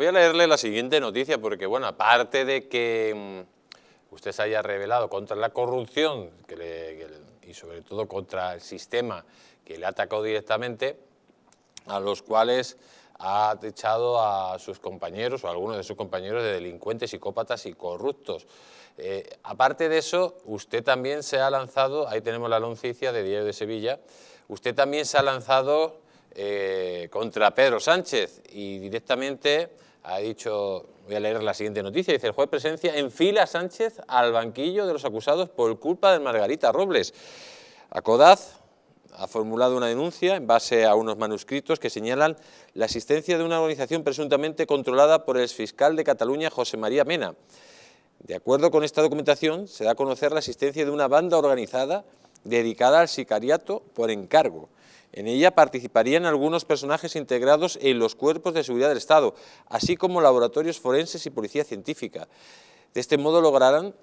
Voy a leerle la siguiente noticia porque, bueno, aparte de que mm, usted se haya revelado contra la corrupción y sobre todo contra el sistema que le ha atacado directamente, a los cuales ha echado a sus compañeros o algunos de sus compañeros de delincuentes, psicópatas y corruptos. Eh, aparte de eso, usted también se ha lanzado, ahí tenemos la noticia de Diego de Sevilla, usted también se ha lanzado eh, contra Pedro Sánchez y directamente ha dicho, voy a leer la siguiente noticia, dice el juez presencia en fila Sánchez al banquillo de los acusados por culpa de Margarita Robles. Acodaz ha formulado una denuncia en base a unos manuscritos que señalan la existencia de una organización presuntamente controlada por el fiscal de Cataluña, José María Mena. De acuerdo con esta documentación, se da a conocer la existencia de una banda organizada dedicada al sicariato por encargo. En ella participarían algunos personajes integrados en los cuerpos de seguridad del Estado, así como laboratorios forenses y policía científica. De este modo lograrán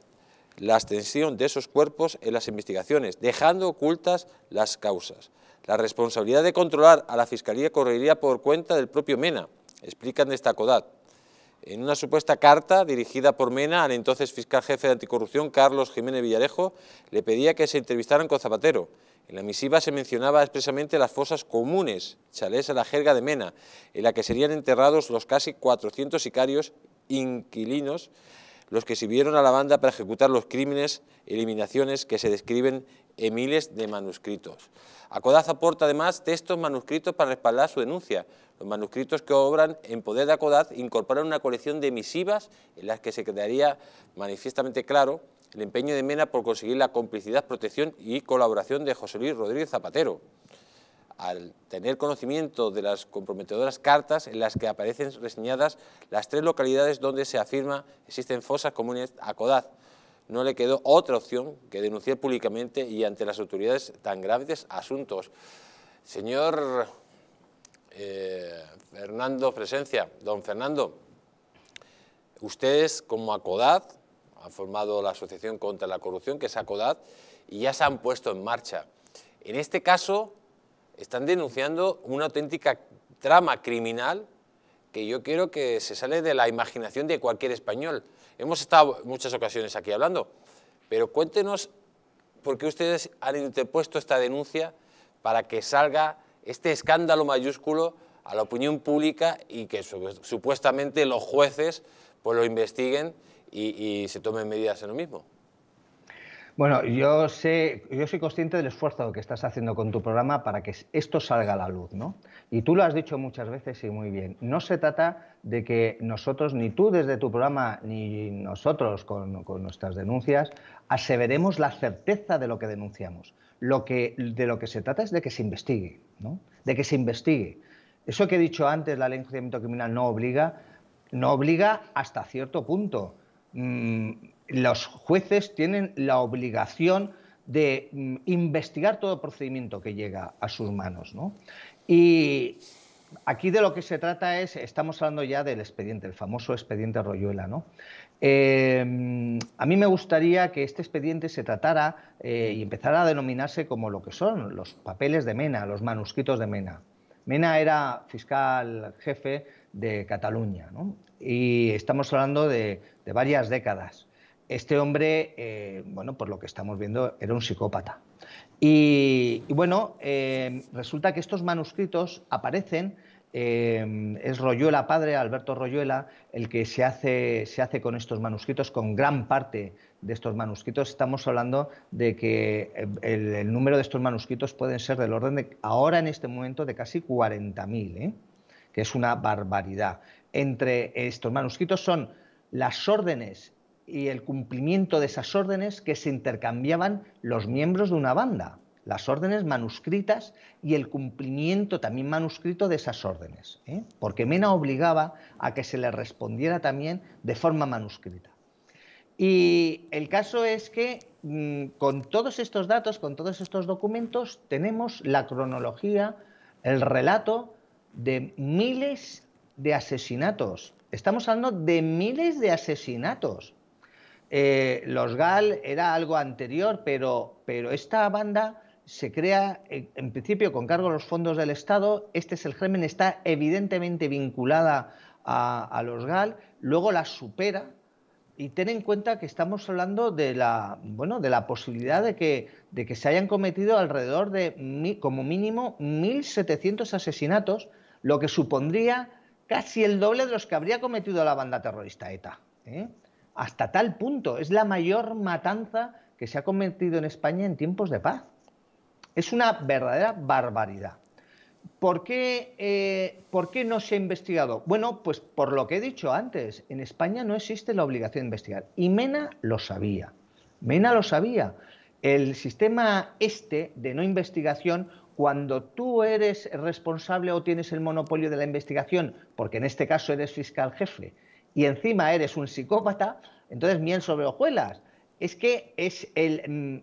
la extensión de esos cuerpos en las investigaciones, dejando ocultas las causas. La responsabilidad de controlar a la Fiscalía correría por cuenta del propio Mena, explican esta CODAT. En una supuesta carta dirigida por Mena al entonces fiscal jefe de anticorrupción, Carlos Jiménez Villarejo, le pedía que se entrevistaran con Zapatero. En la misiva se mencionaba expresamente las fosas comunes, chalés a la jerga de Mena, en la que serían enterrados los casi 400 sicarios inquilinos, los que sirvieron a la banda para ejecutar los crímenes, eliminaciones que se describen en miles de manuscritos. Acodaz aporta además textos manuscritos para respaldar su denuncia. Los manuscritos que obran en poder de Acodaz incorporan una colección de misivas en las que se quedaría manifiestamente claro el empeño de Mena por conseguir la complicidad, protección y colaboración de José Luis Rodríguez Zapatero, al tener conocimiento de las comprometedoras cartas en las que aparecen reseñadas las tres localidades donde se afirma existen fosas comunes a Codaz. No le quedó otra opción que denunciar públicamente y ante las autoridades tan graves asuntos. Señor eh, Fernando Presencia, don Fernando, ustedes como ACODAD ha formado la Asociación contra la Corrupción, que es ACODAD, y ya se han puesto en marcha. En este caso, están denunciando una auténtica trama criminal que yo quiero que se sale de la imaginación de cualquier español. Hemos estado muchas ocasiones aquí hablando, pero cuéntenos por qué ustedes han interpuesto esta denuncia para que salga este escándalo mayúsculo a la opinión pública y que supuestamente los jueces pues lo investiguen y, se tomen medidas en lo mismo. Bueno, yo sé, yo soy consciente del esfuerzo que estás haciendo con tu programa para que esto salga a la luz, ¿no? Y tú lo has dicho muchas veces y muy bien. No se trata de que nosotros, ni tú desde tu programa, ni nosotros con, nuestras denuncias, aseveremos la certeza de lo que denunciamos. Lo que, de lo que se trata es de que se investigue, De que se investigue. Eso que he dicho antes, la ley de enjuiciamiento criminal no obliga, no obliga hasta cierto punto Mm, los jueces tienen la obligación de mm, investigar todo procedimiento que llega a sus manos. Y aquí de lo que se trata es, estamos hablando ya del expediente, el famoso expediente Royuela. Eh, a mí me gustaría que este expediente se tratara eh, y empezara a denominarse como lo que son los papeles de Mena, los manuscritos de Mena. Mena era fiscal jefe de Cataluña y estamos hablando de, varias décadas. Este hombre, eh, bueno, por lo que estamos viendo, era un psicópata. Y, bueno, eh, resulta que estos manuscritos aparecen Em, es Royuela padre, Alberto Royuela, el que se hace, con estos manuscritos, con gran parte de estos manuscritos. Estamos hablando de que eh, el, número de estos manuscritos pueden ser del orden de, ahora en este momento, de casi 40.000, ¿eh? que es una barbaridad. Entre estos manuscritos son las órdenes y el cumplimiento de esas órdenes que se intercambiaban los miembros de una banda las órdenes manuscritas y el cumplimiento también manuscrito de esas órdenes, ¿eh? porque Mena obligaba a que se le respondiera también de forma manuscrita. Y el caso es que mm, con todos estos datos, con todos estos documentos, tenemos la cronología, el relato de miles de asesinatos. Estamos hablando de miles de asesinatos. Eh, los GAL era algo anterior, pero esta banda se crea eh, en principio con cargo los fondos del Estado, este es el germen, está evidentemente vinculada a, los GAL, luego la supera y ten en cuenta que estamos hablando de la, bueno, de la posibilidad de que, de que se hayan cometido alrededor de como mínimo 1.700 asesinatos, lo que supondría casi el doble de los que habría cometido la banda terrorista ETA. ¿eh? Hasta tal punto, es la mayor matanza que se ha cometido en España en tiempos de paz. Es una verdadera barbaridad. ¿Por qué, eh, ¿Por qué, no se ha investigado? Bueno, pues por lo que he dicho antes, en España no existe la obligación de investigar. Y Mena lo sabía. Mena lo sabía. El sistema este de no investigación, cuando tú eres responsable o tienes el monopolio de la investigación, porque en este caso eres fiscal jefe, y encima eres un psicópata, entonces miel sobre hojuelas es que mm,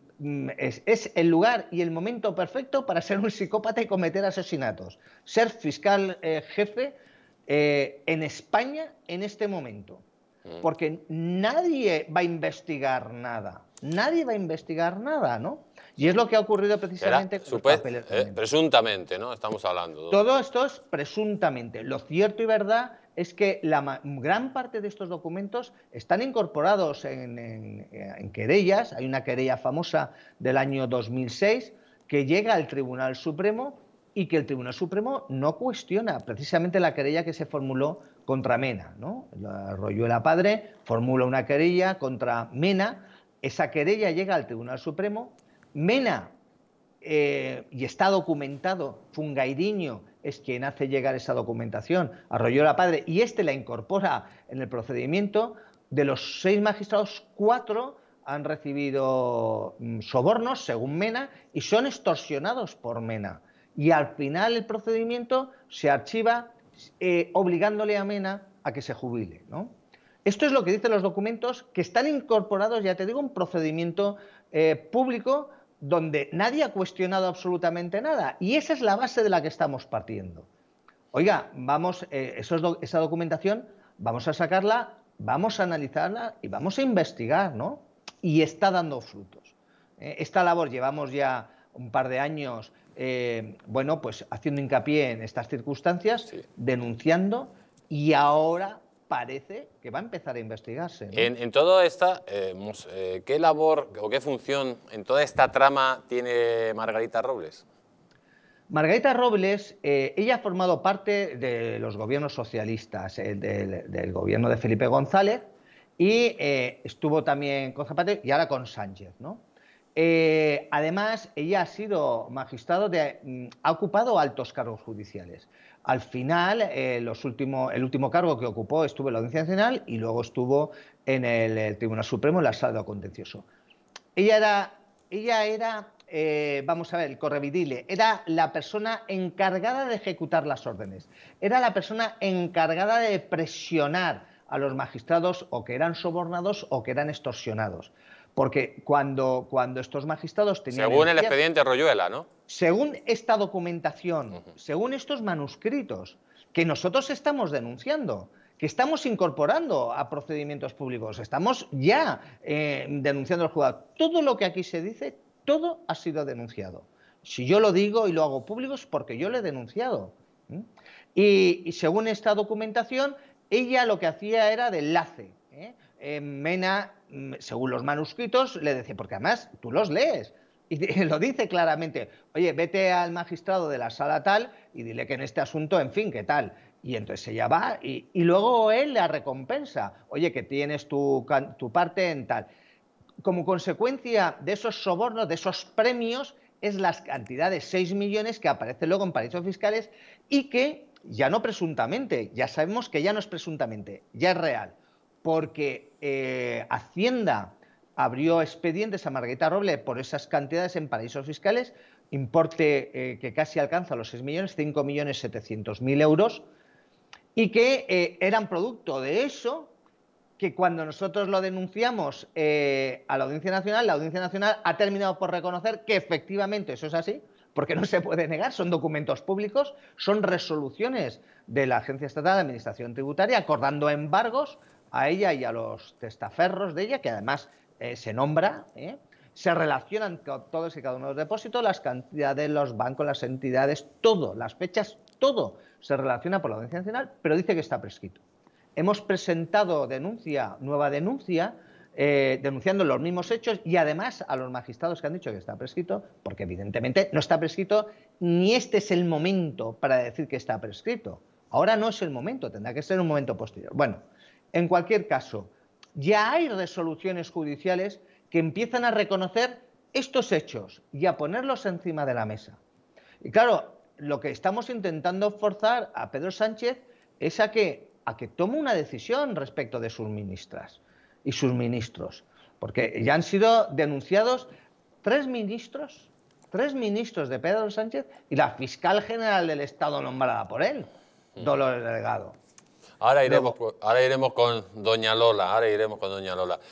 mm, es el, lugar y el momento perfecto para ser un psicópata y cometer asesinatos. Ser fiscal eh, jefe eh, en España en este momento. Mm. Porque nadie va a investigar nada nadie va a investigar nada, ¿no? Y es lo que ha ocurrido precisamente con los eh, papeles. presuntamente, ¿no? Estamos hablando. Todo esto es presuntamente. Lo cierto y verdad es que la gran parte de estos documentos están incorporados en, querellas. Hay una querella famosa del año 2006 que llega al Tribunal Supremo y que el Tribunal Supremo no cuestiona precisamente la querella que se formuló contra Mena. ¿no? La el Padre formula una querella contra Mena esa querella llega al Tribunal Supremo, Mena, eh, y está documentado, Fungairiño es quien hace llegar esa documentación arrolló la Padre, y este la incorpora en el procedimiento, de los seis magistrados, cuatro han recibido mm, sobornos, según Mena, y son extorsionados por Mena. Y al final el procedimiento se archiva eh, obligándole a Mena a que se jubile, ¿no? Esto es lo que dicen los documentos que están incorporados, ya te digo, un procedimiento eh, público donde nadie ha cuestionado absolutamente nada. Y esa es la base de la que estamos partiendo. Oiga, vamos, eh, esa documentación, vamos a sacarla, vamos a analizarla y vamos a investigar, ¿no? Y está dando frutos. Eh, esta labor llevamos ya un par de años, bueno, pues haciendo hincapié en estas circunstancias, denunciando y ahora parece que va a empezar a investigarse. En, toda esta, eh, eh, ¿qué labor o qué función en toda esta trama tiene Margarita Robles? Margarita Robles, eh, ella ha formado parte de los gobiernos socialistas, del, del, gobierno de Felipe González, y estuvo también con Zapatero y ahora con Sánchez, ¿no? Eh, además, ella ha sido magistrado, mm, ha ocupado altos cargos judiciales. Al final, eh, el último cargo que ocupó estuvo en la Audiencia Nacional y luego estuvo en el, Tribunal Supremo, en la sala contencioso. Ella era, ella era eh, vamos a ver, el correvidile, era la persona encargada de ejecutar las órdenes, era la persona encargada de presionar a los magistrados o que eran sobornados o que eran extorsionados. Porque cuando, cuando estos magistrados tenían... Según el expediente Royuela, ¿no? Según esta documentación, según estos manuscritos que nosotros estamos denunciando, que estamos incorporando a procedimientos públicos, estamos ya eh, denunciando al juzgado. Todo lo que aquí se dice, todo ha sido denunciado. Si yo lo digo y lo hago público es porque yo lo he denunciado. Y, y, según esta documentación, ella lo que hacía era de enlace ¿eh? Mena, mm, según los manuscritos, le decía, porque además tú los lees, y lo dice claramente, oye, vete al magistrado de la sala tal y dile que en este asunto, en fin, qué tal. Y entonces ella va y, luego él la recompensa, oye, que tienes tu, tu parte en tal. Como consecuencia de esos sobornos, de esos premios, es la cantidad de 6 millones que aparece luego en paraísos fiscales y que ya no presuntamente, ya sabemos que ya no es presuntamente, ya es real porque eh, Hacienda abrió expedientes a Margarita Roble por esas cantidades en paraísos fiscales, importe eh, que casi alcanza los 6 millones, 5 euros, y que eh, eran producto de eso que cuando nosotros lo denunciamos a la Audiencia Nacional, la Audiencia Nacional ha terminado por reconocer que efectivamente eso es así, porque no se puede negar, son documentos públicos, son resoluciones de la Agencia Estatal de Administración Tributaria acordando embargos a ella y a los testaferros de ella, que además eh, se nombra, ¿eh? se relacionan todos y cada uno de los depósitos, las cantidades, los bancos, las entidades, todo, las fechas, todo se relaciona por la Audiencia Nacional, pero dice que está prescrito. Hemos presentado denuncia, nueva denuncia, eh, denunciando los mismos hechos y además a los magistrados que han dicho que está prescrito, porque evidentemente no está prescrito, ni este es el momento para decir que está prescrito. Ahora no es el momento, tendrá que ser un momento posterior. Bueno, en cualquier caso, ya hay resoluciones judiciales que empiezan a reconocer estos hechos y a ponerlos encima de la mesa. Y claro, lo que estamos intentando forzar a Pedro Sánchez es a que, tome una decisión respecto de sus ministras y sus ministros, porque ya han sido denunciados tres ministros, tres ministros de Pedro Sánchez y la fiscal general del Estado nombrada por él, mm. Dolores Delgado. Ahora iremos, ahora iremos con Doña Lola, ahora iremos con Doña Lola.